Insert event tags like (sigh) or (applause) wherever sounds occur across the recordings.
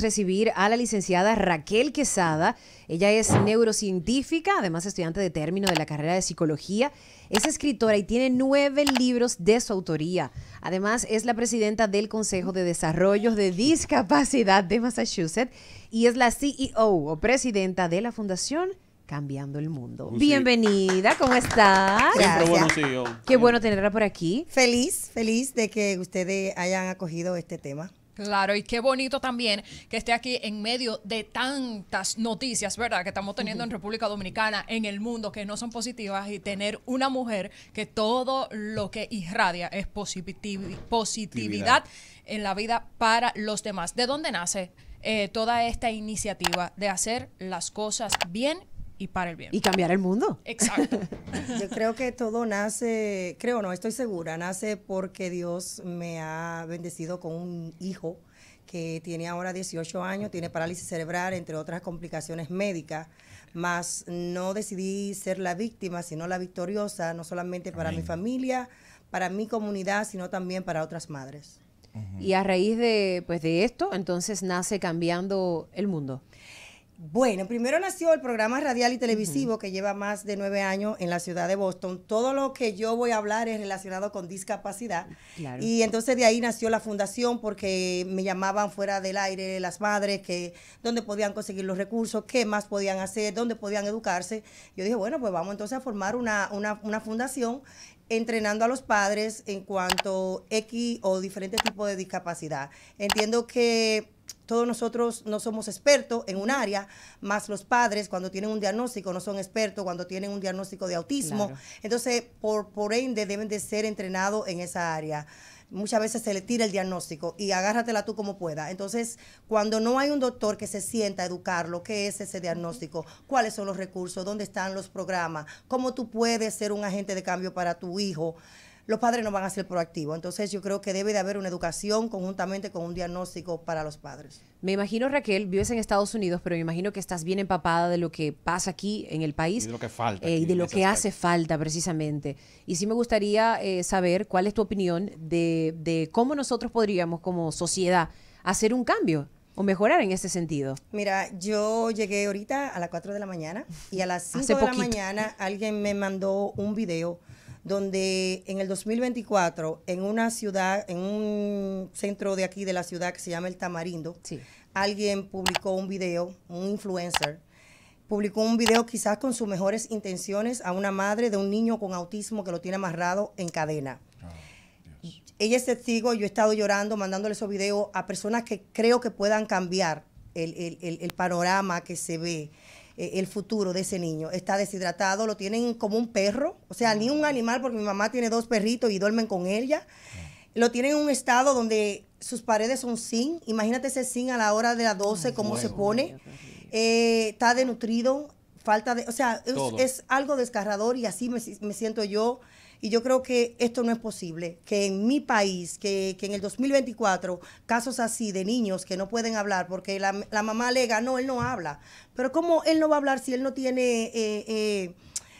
recibir a la licenciada Raquel Quesada. Ella es neurocientífica, además estudiante de término de la carrera de psicología. Es escritora y tiene nueve libros de su autoría. Además, es la presidenta del Consejo de Desarrollos de Discapacidad de Massachusetts y es la CEO o presidenta de la Fundación cambiando el mundo. E Bienvenida, ¿cómo estás? Siempre bueno, e sí, Qué bueno tenerla por aquí. Feliz, feliz de que ustedes hayan acogido este tema. Claro, y qué bonito también que esté aquí en medio de tantas noticias, ¿verdad? Que estamos teniendo en República Dominicana, en el mundo, que no son positivas, y tener una mujer que todo lo que irradia es positividad en la vida para los demás. ¿De dónde nace eh, toda esta iniciativa de hacer las cosas bien y para el bien. Y cambiar el mundo. Exacto. (laughs) Yo creo que todo nace, creo no, estoy segura, nace porque Dios me ha bendecido con un hijo que tiene ahora 18 años, tiene parálisis cerebral, entre otras complicaciones médicas, más no decidí ser la víctima, sino la victoriosa, no solamente para mi familia, para mi comunidad, sino también para otras madres. Y a raíz de, pues, de esto, entonces nace cambiando el mundo. Bueno, primero nació el programa radial y televisivo que lleva más de nueve años en la ciudad de Boston. Todo lo que yo voy a hablar es relacionado con discapacidad. Y entonces de ahí nació la fundación porque me llamaban fuera del aire las madres, que dónde podían conseguir los recursos, qué más podían hacer, dónde podían educarse. Yo dije, bueno, pues vamos entonces a formar una, una fundación entrenando a los padres en cuanto X o diferentes tipos de discapacidad. Entiendo que todos nosotros no somos expertos en un área, más los padres cuando tienen un diagnóstico no son expertos, cuando tienen un diagnóstico de autismo. Entonces, por, por ende, deben de ser entrenados en esa área. Muchas veces se le tira el diagnóstico y agárratela tú como pueda. Entonces, cuando no hay un doctor que se sienta a educarlo, ¿qué es ese diagnóstico? ¿Cuáles son los recursos? ¿Dónde están los programas? ¿Cómo tú puedes ser un agente de cambio para tu hijo? los padres no van a ser proactivos. Entonces yo creo que debe de haber una educación conjuntamente con un diagnóstico para los padres. Me imagino, Raquel, vives en Estados Unidos, pero me imagino que estás bien empapada de lo que pasa aquí en el país. Y de lo que falta. Eh, y de lo que hace falta, precisamente. Y sí me gustaría eh, saber cuál es tu opinión de, cómo nosotros podríamos, como sociedad, hacer un cambio o mejorar en ese sentido? Mira, yo llegué ahorita a las 4 de la mañana y a las 5 de la mañana alguien me mandó un video donde en el 2024, en una ciudad, en un centro de aquí de la ciudad que se llama El Tamarindo, alguien publicó un video, un influencer, publicó un video quizás con sus mejores intenciones a una madre de un niño con autismo que lo tiene amarrado en cadena. Ah, Ella es testigo, yo he estado llorando, mandándole esos videos a personas que creo que puedan cambiar el panorama que se ve eh, el futuro de ese niño. Está deshidratado, lo tienen como un perro, o sea, ni un animal, porque mi mamá tiene dos perritos y duermen con ella. Lo tienen en un estado donde sus paredes son sin Imagínate ese sin a la hora de las 12, cómo se pone. Eh, está denutrido, falta de... O sea, es, algo desgarrador y así me siento yo y yo creo que esto no es posible, que en mi país, que, en el 2024, casos así de niños que no pueden hablar porque la, mamá alega, no, él no habla. Pero ¿cómo él no va a hablar si él no tiene... Eh, eh,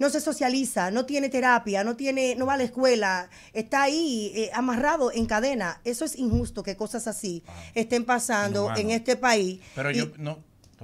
no se socializa, no tiene terapia, no tiene, no va a la escuela, está ahí eh, amarrado en cadena. Eso es injusto que cosas así ah, estén pasando en este país. Pero yo no,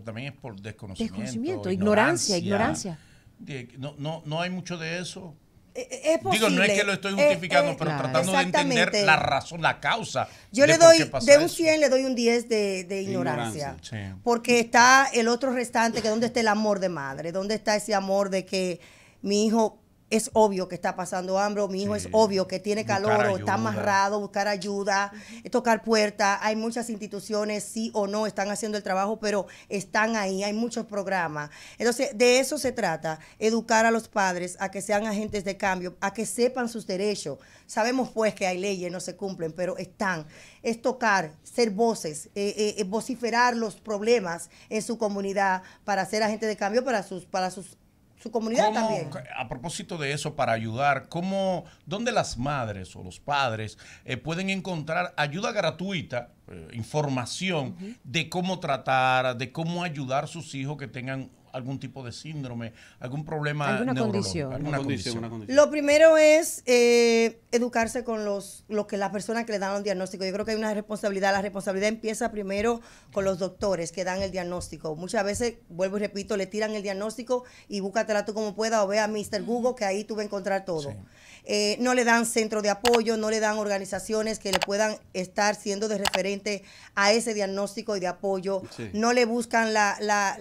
también es por desconocimiento, desconocimiento ignorancia, ignorancia. ignorancia. No, no, no hay mucho de eso eh, eh, es posible. Digo, no es que lo estoy eh, justificando, pero tratando de entender la razón, la causa. Yo le doy, de un 100 le doy un 10 de, ignorancia. Porque está el otro restante, que dónde está el amor de madre, dónde está ese amor de que mi hijo es obvio que está pasando hambre, mi hijo es obvio que tiene calor, o está amarrado, buscar ayuda, eh, tocar puertas. Hay muchas instituciones, sí o no, están haciendo el trabajo, pero están ahí, hay muchos programas. Entonces, de eso se trata, educar a los padres a que sean agentes de cambio, a que sepan sus derechos. Sabemos pues que hay leyes, no se cumplen, pero están. Es tocar, ser voces, eh, eh, vociferar los problemas en su comunidad para ser agentes de cambio para sus, para sus su comunidad también. A propósito de eso, para ayudar, ¿cómo, ¿dónde las madres o los padres eh, pueden encontrar ayuda gratuita, eh, información de cómo tratar, de cómo ayudar a sus hijos que tengan algún tipo de síndrome, algún problema alguna condición. Alguna condición, Lo primero es eh, educarse con los, lo que las personas que le dan el diagnóstico. Yo creo que hay una responsabilidad. La responsabilidad empieza primero con los doctores que dan el diagnóstico. Muchas veces, vuelvo y repito, le tiran el diagnóstico y búscatela tú como pueda o ve a Mr. Google que ahí tú vas a encontrar todo. Eh, no le dan centro de apoyo, no le dan organizaciones que le puedan estar siendo de referente a ese diagnóstico y de apoyo. No le buscan la, la,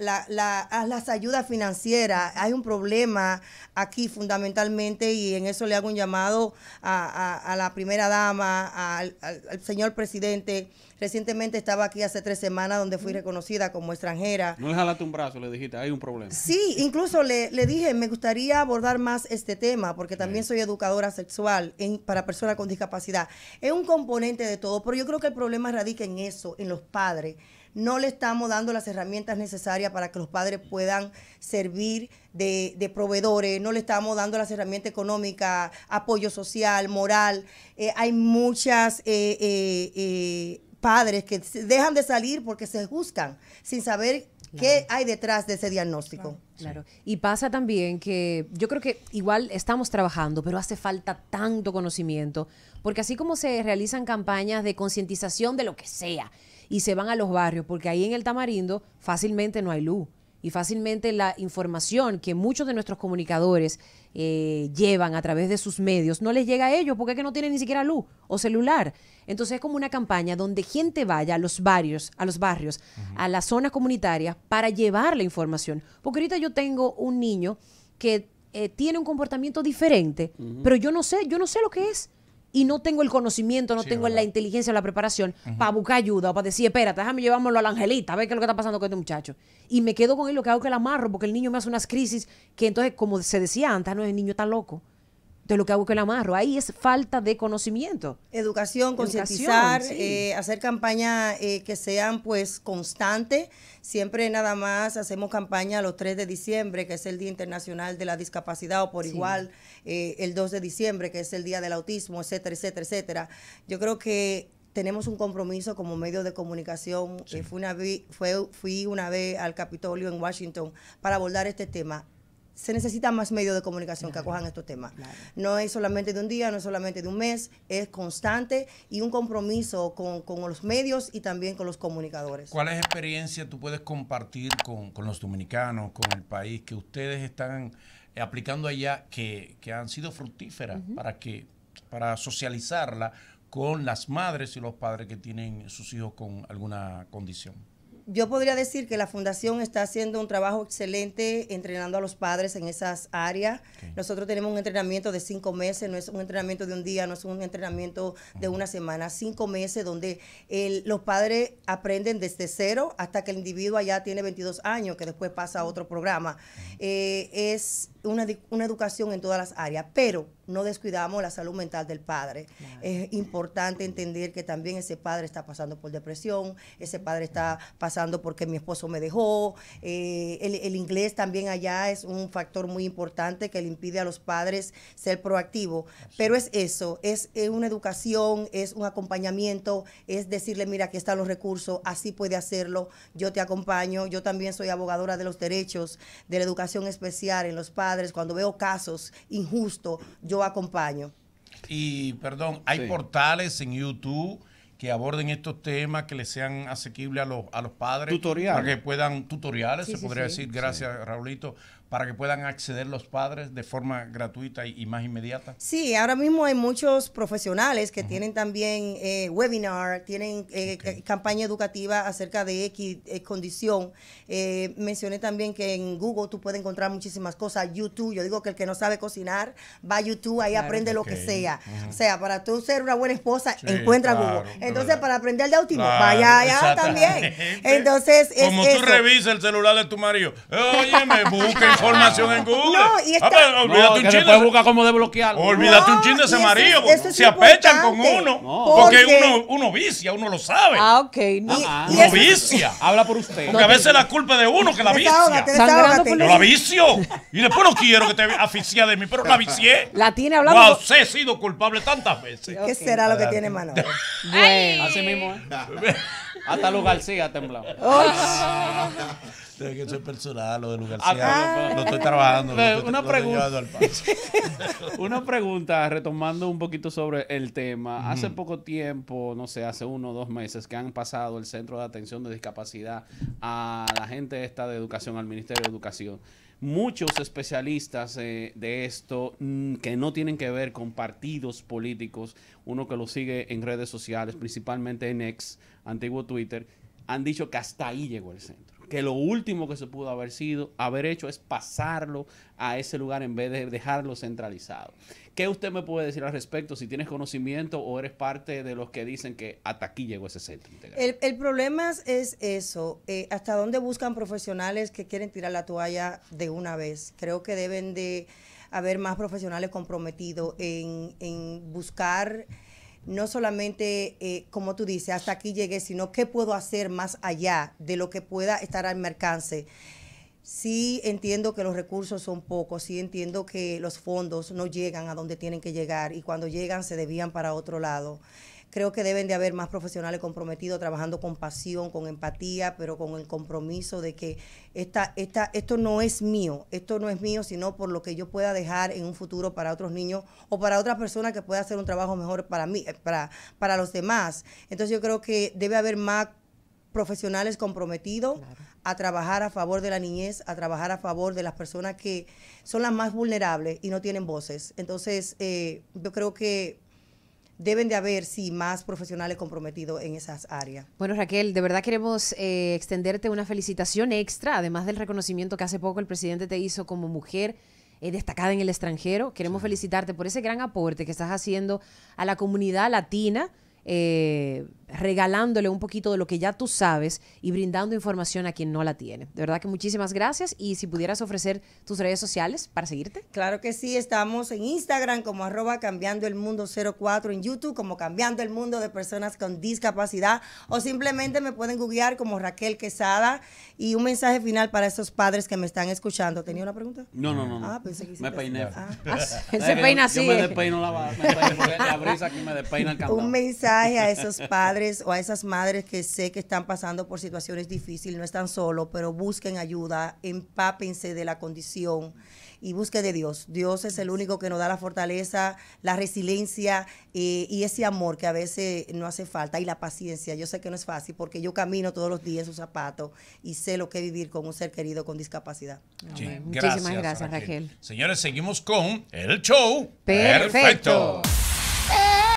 ayuda financiera Hay un problema aquí fundamentalmente y en eso le hago un llamado a, la primera dama, al, señor presidente. Recientemente estaba aquí hace tres semanas donde fui reconocida como extranjera. No le jalaste un brazo, le dijiste, hay un problema. Sí, incluso le, dije, me gustaría abordar más este tema porque también soy educadora sexual en, para personas con discapacidad. Es un componente de todo, pero yo creo que el problema radica en eso, en los padres no le estamos dando las herramientas necesarias para que los padres puedan servir de, proveedores, no le estamos dando las herramientas económicas, apoyo social, moral. Eh, hay muchas... Eh, eh, padres que dejan de salir porque se juzgan sin saber ¿Qué hay detrás de ese diagnóstico? claro. Y pasa también que yo creo que igual estamos trabajando, pero hace falta tanto conocimiento, porque así como se realizan campañas de concientización de lo que sea y se van a los barrios, porque ahí en el Tamarindo fácilmente no hay luz y fácilmente la información que muchos de nuestros comunicadores eh, llevan a través de sus medios no les llega a ellos porque es que no tienen ni siquiera luz o celular. Entonces es como una campaña donde gente vaya a los barrios, a los barrios, a las zonas comunitarias para llevar la información. Porque ahorita yo tengo un niño que eh, tiene un comportamiento diferente, pero yo no sé, yo no sé lo que es y no tengo el conocimiento, no tengo la inteligencia o la preparación para buscar ayuda o para decir, espérate, déjame llevármelo a la angelita, a ver qué es lo que está pasando con este muchacho. Y me quedo con él, lo que hago que la amarro, porque el niño me hace unas crisis que entonces, como se decía antes, no, el niño está loco de lo que hago que la amarro. Ahí es falta de conocimiento. Educación, concientizar, eh, hacer campañas eh, que sean pues constantes. Siempre nada más hacemos campaña los 3 de diciembre, que es el Día Internacional de la Discapacidad, o por igual eh, el 2 de diciembre, que es el Día del Autismo, etcétera, etcétera, etcétera. Yo creo que tenemos un compromiso como medio de comunicación. que una fue, fui una vez al Capitolio en Washington para abordar este tema se necesita más medios de comunicación que acojan estos temas. No es solamente de un día, no es solamente de un mes, es constante y un compromiso con, los medios y también con los comunicadores. ¿Cuál ¿Cuáles experiencia tú puedes compartir con, los dominicanos, con el país, que ustedes están aplicando allá, que, han sido fructíferas para, que, para socializarla con las madres y los padres que tienen sus hijos con alguna condición? yo podría decir que la fundación está haciendo un trabajo excelente entrenando a los padres en esas áreas. Nosotros tenemos un entrenamiento de cinco meses, no es un entrenamiento de un día, no es un entrenamiento de una semana, cinco meses donde los padres aprenden desde cero hasta que el individuo allá tiene 22 años, que después pasa a otro programa. Eh, es una, educación en todas las áreas, pero no descuidamos la salud mental del padre. Es importante entender que también ese padre está pasando por depresión, ese padre está pasando porque mi esposo me dejó. Eh, el, inglés también allá es un factor muy importante que le impide a los padres ser proactivo. Pero es eso, es, una educación, es un acompañamiento, es decirle, mira, aquí están los recursos, así puede hacerlo, yo te acompaño. Yo también soy abogadora de los derechos de la educación especial en los padres. Cuando veo casos injustos, yo acompaño. Y perdón, hay portales en YouTube que aborden estos temas, que les sean asequibles a los, a los padres. Tutoriales. Para que puedan, tutoriales, se podría decir, gracias Raulito, para que puedan acceder los padres de forma gratuita y, más inmediata? Sí, ahora mismo hay muchos profesionales que tienen también eh, webinar, tienen eh, campaña educativa acerca de X eh, condición. Eh, mencioné también que en Google tú puedes encontrar muchísimas cosas. YouTube, yo digo que el que no sabe cocinar va a YouTube, ahí aprende lo que sea. O sea, para tú ser una buena esposa, encuentra Google. Entonces, para aprender de autismo, vaya allá también. (laughs) Entonces, Como tú revisas el celular de tu marido, oye, me (laughs) busquen información en Google. No, y ah, está... olvídate no, cómo desbloquearlo. Olvídate un chingo de ese marido. se apechan con uno. Porque, uno, uno, vicia, uno lo sabe. Ah, ok. No. Ah, ah. uno vicia. Habla por usted. Porque a veces la culpa de uno que la vicia. Yo la vicio. Y después no quiero que te asfixie de mí, pero la vicié. La tiene hablando. no sé, he sido culpable tantas veces. ¿Qué será lo que tiene mano? Así mismo, ¿eh? Hasta sí García temblado. Tengo que personal, lo de ah, estoy trabajando. (laughs) una, pregunta, retomando un poquito sobre el tema. Hace poco tiempo, no sé, hace uno o dos meses que han pasado el Centro de Atención de Discapacidad a la gente esta de educación, al Ministerio de Educación muchos especialistas eh, de esto mm, que no tienen que ver con partidos políticos, uno que lo sigue en redes sociales, principalmente en ex, antiguo Twitter, han dicho que hasta ahí llegó el centro que lo último que se pudo haber sido, haber hecho es pasarlo a ese lugar en vez de dejarlo centralizado. ¿Qué usted me puede decir al respecto? Si tienes conocimiento o eres parte de los que dicen que hasta aquí llegó ese centro integral. El, problema es eso, eh, hasta dónde buscan profesionales que quieren tirar la toalla de una vez. Creo que deben de haber más profesionales comprometidos en, en buscar no solamente, eh, como tú dices, hasta aquí llegué, sino qué puedo hacer más allá de lo que pueda estar al mi alcance. Sí entiendo que los recursos son pocos, sí entiendo que los fondos no llegan a donde tienen que llegar y cuando llegan se debían para otro lado. Creo que deben de haber más profesionales comprometidos, trabajando con pasión, con empatía, pero con el compromiso de que esta, esta, esto no es mío, esto no es mío, sino por lo que yo pueda dejar en un futuro para otros niños o para otras personas que pueda hacer un trabajo mejor para mí, eh, para, para los demás. Entonces yo creo que debe haber más profesionales comprometidos a trabajar a favor de la niñez, a trabajar a favor de las personas que son las más vulnerables y no tienen voces. Entonces, eh, yo creo que deben de haber, sí, más profesionales comprometidos en esas áreas. Bueno, Raquel, de verdad queremos eh, extenderte una felicitación extra, además del reconocimiento que hace poco el presidente te hizo como mujer. Eh, destacada en el extranjero. Queremos felicitarte por ese gran aporte que estás haciendo a la comunidad latina, eh, regalándole un poquito de lo que ya tú sabes y brindando información a quien no la tiene. De verdad que muchísimas gracias y si pudieras ofrecer tus redes sociales para seguirte. Claro que sí, estamos en Instagram como arroba cambiando el mundo 04, en YouTube como cambiando el mundo de personas con discapacidad o simplemente me pueden googlear como Raquel Quesada y un mensaje final para esos padres que me están escuchando. ¿Tenía una pregunta? No, no, no. Ah, me peiné. (laughs) Ah. se peina así. me la, me Un mensaje a esos padres o a esas madres que sé que están pasando por situaciones difíciles, no están solo pero busquen ayuda, empápense de la condición y busquen de Dios. Dios es el único que nos da la fortaleza, la resiliencia eh, y ese amor que a veces no hace falta y la paciencia. Yo sé que no es fácil porque yo camino todos los días en sus zapatos y sé lo que es vivir con un ser querido con discapacidad. Muchísimas gracias, Raquel. Señores, seguimos con el show. Perfecto.